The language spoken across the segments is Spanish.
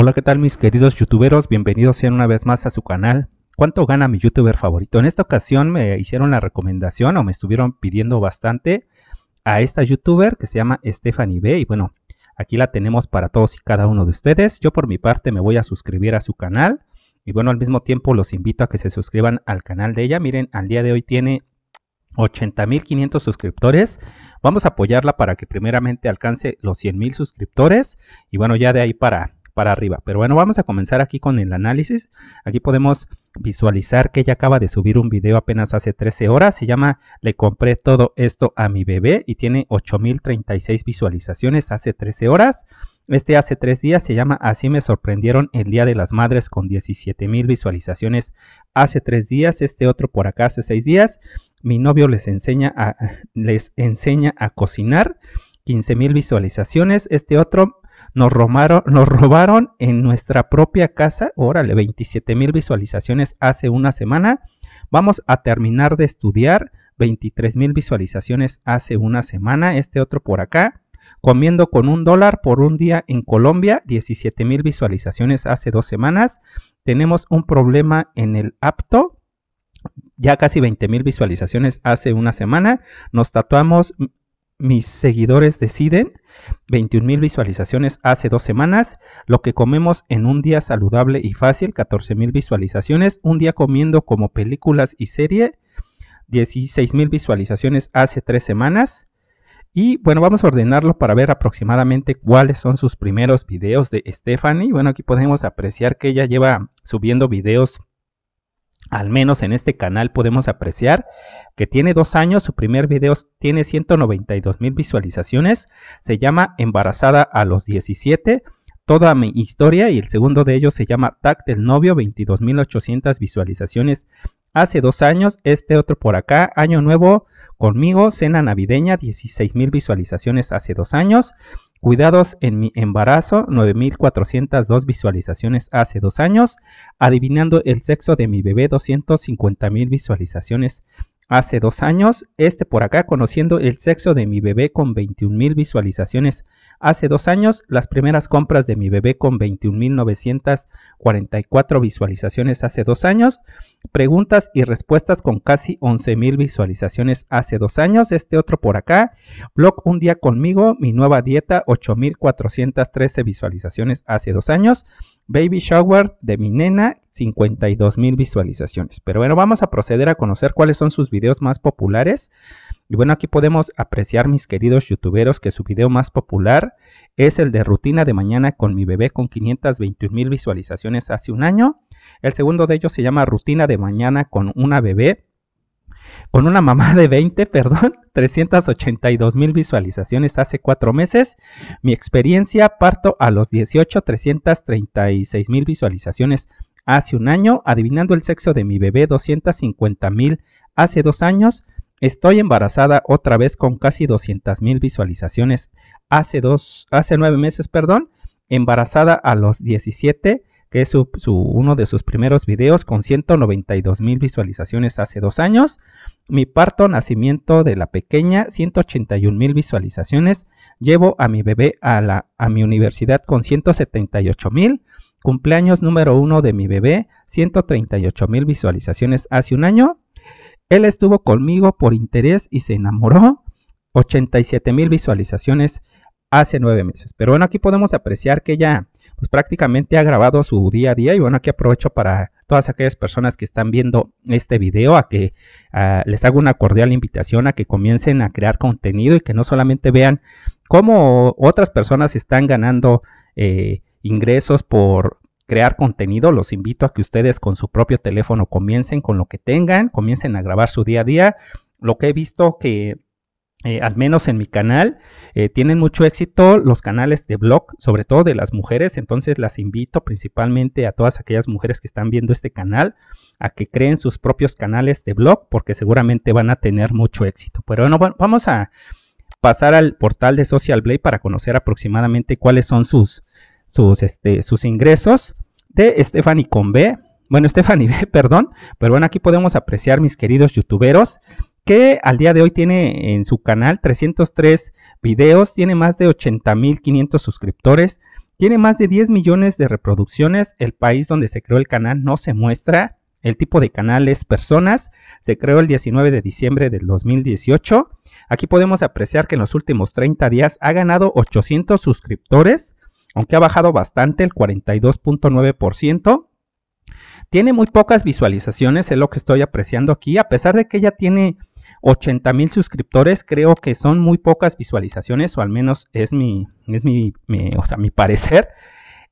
Hola, ¿qué tal mis queridos youtuberos? Bienvenidos sean una vez más a su canal. ¿Cuánto gana mi youtuber favorito? En esta ocasión me hicieron la recomendación o me estuvieron pidiendo bastante a esta youtuber que se llama Stephanie B. Y bueno, aquí la tenemos para todos y cada uno de ustedes. Yo por mi parte me voy a suscribir a su canal. Y bueno, al mismo tiempo los invito a que se suscriban al canal de ella. Miren, al día de hoy tiene 80.500 suscriptores. Vamos a apoyarla para que primeramente alcance los 100.000 suscriptores. Y bueno, ya de ahí para para arriba. Pero bueno, vamos a comenzar aquí con el análisis. Aquí podemos visualizar que ella acaba de subir un video apenas hace 13 horas. Se llama Le compré todo esto a mi bebé y tiene 8036 visualizaciones hace 13 horas. Este hace tres días se llama Así me sorprendieron el Día de las Madres con 17 mil visualizaciones hace tres días. Este otro por acá hace seis días. Mi novio les enseña a, les enseña a cocinar. 15 mil visualizaciones. Este otro nos robaron, nos robaron en nuestra propia casa. Órale, 27 mil visualizaciones hace una semana. Vamos a terminar de estudiar. 23 mil visualizaciones hace una semana. Este otro por acá. Comiendo con un dólar por un día en Colombia. 17 mil visualizaciones hace dos semanas. Tenemos un problema en el apto ya casi 20 mil visualizaciones hace una semana. Nos tatuamos mis seguidores deciden. 21 mil visualizaciones hace dos semanas. Lo que comemos en un día saludable y fácil, 14 mil visualizaciones. Un día comiendo como películas y serie, 16 mil visualizaciones hace tres semanas. Y bueno, vamos a ordenarlo para ver aproximadamente cuáles son sus primeros videos de Stephanie. Bueno, aquí podemos apreciar que ella lleva subiendo videos al menos en este canal podemos apreciar que tiene dos años, su primer video tiene 192 mil visualizaciones, se llama Embarazada a los 17, toda mi historia y el segundo de ellos se llama tac del novio, 22.800 visualizaciones hace dos años, este otro por acá, año nuevo conmigo, cena navideña, 16.000 mil visualizaciones hace dos años. Cuidados en mi embarazo, 9.402 visualizaciones hace dos años. Adivinando el sexo de mi bebé, 250.000 visualizaciones hace dos años. Este por acá, conociendo el sexo de mi bebé con 21.000 visualizaciones hace dos años. Las primeras compras de mi bebé con 21.944 visualizaciones hace dos años preguntas y respuestas con casi 11.000 visualizaciones hace dos años. Este otro por acá, blog Un día conmigo, mi nueva dieta, 8.413 visualizaciones hace dos años. Baby Shower de mi nena, 52.000 visualizaciones. Pero bueno, vamos a proceder a conocer cuáles son sus videos más populares. Y bueno, aquí podemos apreciar, mis queridos youtuberos, que su video más popular es el de rutina de mañana con mi bebé con 521 mil visualizaciones hace un año. El segundo de ellos se llama Rutina de Mañana con una bebé. Con una mamá de 20, perdón, 382 mil visualizaciones hace cuatro meses. Mi experiencia, parto a los 18, 336 mil visualizaciones hace un año. Adivinando el sexo de mi bebé, 250 mil hace dos años. Estoy embarazada otra vez con casi 200 mil visualizaciones hace, dos, hace nueve meses, perdón. Embarazada a los 17, que es uno de sus primeros videos con 192 mil visualizaciones hace dos años. Mi parto, nacimiento de la pequeña, 181 mil visualizaciones. Llevo a mi bebé a, la, a mi universidad con 178 mil. Cumpleaños número uno de mi bebé, 138 mil visualizaciones hace un año. Él estuvo conmigo por interés y se enamoró, 87 mil visualizaciones hace nueve meses. Pero bueno, aquí podemos apreciar que ya pues prácticamente ha grabado su día a día y bueno, aquí aprovecho para todas aquellas personas que están viendo este video a que les hago una cordial invitación a que comiencen a crear contenido y que no solamente vean cómo otras personas están ganando eh, ingresos por crear contenido, los invito a que ustedes con su propio teléfono comiencen con lo que tengan, comiencen a grabar su día a día. Lo que he visto que eh, al menos en mi canal, eh, tienen mucho éxito los canales de blog, sobre todo de las mujeres, entonces las invito principalmente a todas aquellas mujeres que están viendo este canal a que creen sus propios canales de blog porque seguramente van a tener mucho éxito. Pero bueno, vamos a pasar al portal de Social Blade para conocer aproximadamente cuáles son sus, sus, este, sus ingresos de Stephanie con B. Bueno, Stephanie B, perdón, pero bueno, aquí podemos apreciar mis queridos youtuberos que al día de hoy tiene en su canal 303 videos, tiene más de 80.500 suscriptores, tiene más de 10 millones de reproducciones, el país donde se creó el canal no se muestra, el tipo de canal es personas, se creó el 19 de diciembre del 2018, aquí podemos apreciar que en los últimos 30 días ha ganado 800 suscriptores, aunque ha bajado bastante el 42.9%, tiene muy pocas visualizaciones, es lo que estoy apreciando aquí. A pesar de que ella tiene 80 mil suscriptores, creo que son muy pocas visualizaciones, o al menos es mi, es mi, mi, o sea, mi parecer.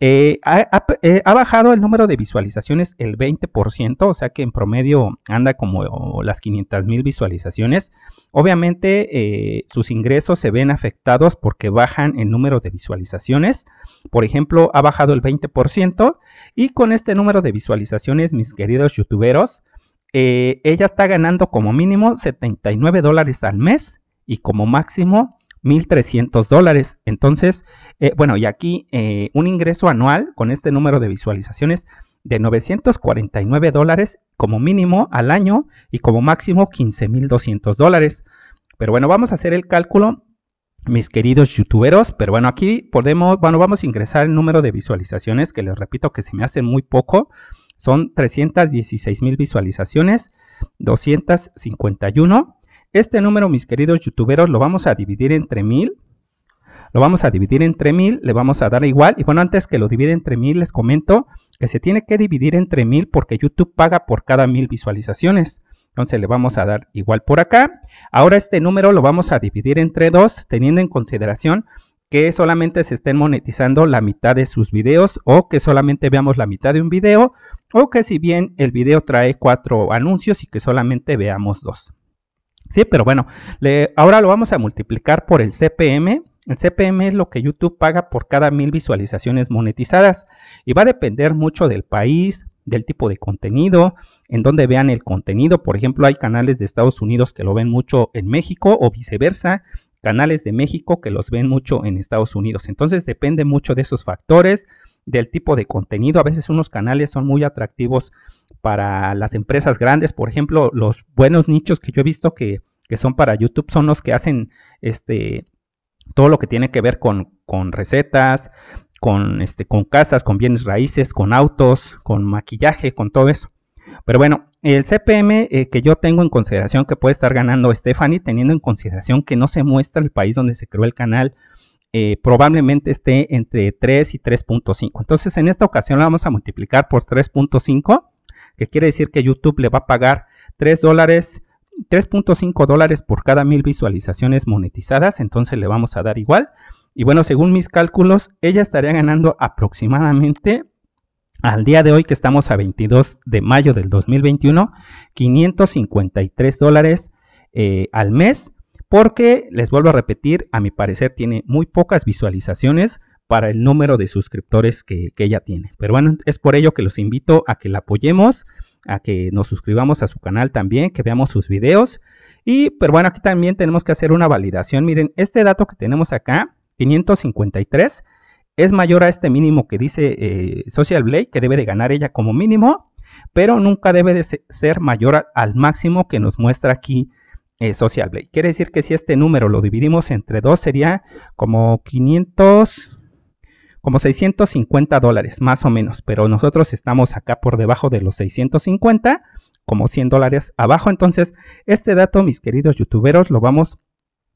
Eh, eh, ha, bajado el número de visualizaciones el 20%, o sea que en promedio anda como las 500 mil visualizaciones. Obviamente eh, sus ingresos se ven afectados porque bajan el número de visualizaciones. Por ejemplo, ha bajado el 20% y con este número de visualizaciones, mis queridos youtuberos, ella está ganando como mínimo 79 dólares al mes y como máximo 1.300 dólares. Entonces, eh, bueno, y aquí eh, un ingreso anual con este número de visualizaciones de 949 dólares como mínimo al año y como máximo 15.200 dólares. Pero bueno, vamos a hacer el cálculo, mis queridos youtuberos. Pero bueno, aquí podemos, bueno, vamos a ingresar el número de visualizaciones, que les repito que se me hace muy poco. Son 316 mil visualizaciones, 251 este número, mis queridos youtuberos, lo vamos a dividir entre mil, Lo vamos a dividir entre mil, le vamos a dar igual. Y bueno, antes que lo divida entre mil les comento que se tiene que dividir entre mil porque YouTube paga por cada mil visualizaciones. Entonces le vamos a dar igual por acá. Ahora este número lo vamos a dividir entre dos teniendo en consideración que solamente se estén monetizando la mitad de sus videos o que solamente veamos la mitad de un video o que si bien el video trae cuatro anuncios y que solamente veamos dos. Sí, pero bueno, ahora lo vamos a multiplicar por el CPM. El CPM es lo que YouTube paga por cada mil visualizaciones monetizadas y va a depender mucho del país, del tipo de contenido, en donde vean el contenido. Por ejemplo, hay canales de Estados Unidos que lo ven mucho en México o viceversa, canales de México que los ven mucho en Estados Unidos. Entonces depende mucho de esos factores del tipo de contenido. A veces unos canales son muy atractivos para las empresas grandes. Por ejemplo, los buenos nichos que yo he visto que, son para YouTube son los que hacen este todo lo que tiene que ver con, recetas, con, este, con casas, con bienes raíces, con autos, con maquillaje, con todo eso. Pero bueno, el CPM eh, que yo tengo en consideración que puede estar ganando Stephanie, teniendo en consideración que no se muestra el país donde se creó el canal, eh, probablemente esté entre 3 y 3.5. Entonces en esta ocasión la vamos a multiplicar por 3.5, que quiere decir que YouTube le va a pagar 3 dólares, 3.5 dólares por cada mil visualizaciones monetizadas, entonces le vamos a dar igual. Y bueno, según mis cálculos, ella estaría ganando aproximadamente al día de hoy que estamos a 22 de mayo del 2021, 553 dólares eh, al mes porque, les vuelvo a repetir, a mi parecer tiene muy pocas visualizaciones para el número de suscriptores que, ella tiene. Pero bueno, es por ello que los invito a que la apoyemos, a que nos suscribamos a su canal también, que veamos sus videos. Y, pero bueno, aquí también tenemos que hacer una validación. Miren, este dato que tenemos acá, 553, es mayor a este mínimo que dice eh, Social Blade, que debe de ganar ella como mínimo, pero nunca debe de ser mayor al máximo que nos muestra aquí eh, Social Quiere decir que si este número lo dividimos entre dos sería como 500, como 650 dólares, más o menos. Pero nosotros estamos acá por debajo de los 650, como 100 dólares abajo. Entonces, este dato, mis queridos youtuberos, lo vamos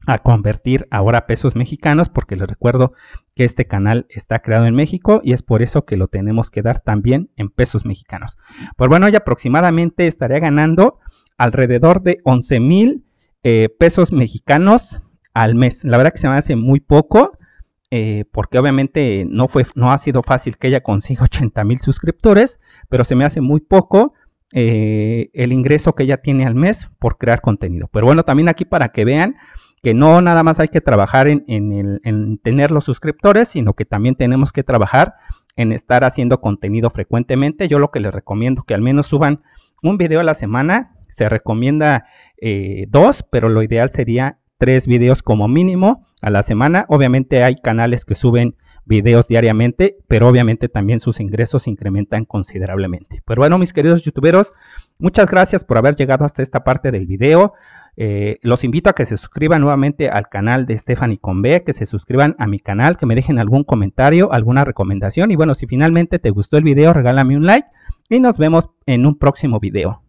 a convertir ahora a pesos mexicanos porque les recuerdo que este canal está creado en México y es por eso que lo tenemos que dar también en pesos mexicanos. Pues bueno, ya aproximadamente estaría ganando alrededor de 11 mil eh, pesos mexicanos al mes. La verdad que se me hace muy poco, eh, porque obviamente no, fue, no ha sido fácil que ella consiga 80 mil suscriptores, pero se me hace muy poco eh, el ingreso que ella tiene al mes por crear contenido. Pero bueno, también aquí para que vean que no nada más hay que trabajar en, tener los suscriptores, sino que también tenemos que trabajar en estar haciendo contenido frecuentemente. Yo lo que les recomiendo que al menos suban un video a la semana, se recomienda eh, dos, pero lo ideal sería tres videos como mínimo a la semana. Obviamente hay canales que suben videos diariamente, pero obviamente también sus ingresos incrementan considerablemente. Pero bueno, mis queridos youtuberos, muchas gracias por haber llegado hasta esta parte del video. Eh, los invito a que se suscriban nuevamente al canal de Stephanie Convea, que se suscriban a mi canal, que me dejen algún comentario, alguna recomendación. Y bueno, si finalmente te gustó el video, regálame un like y nos vemos en un próximo video.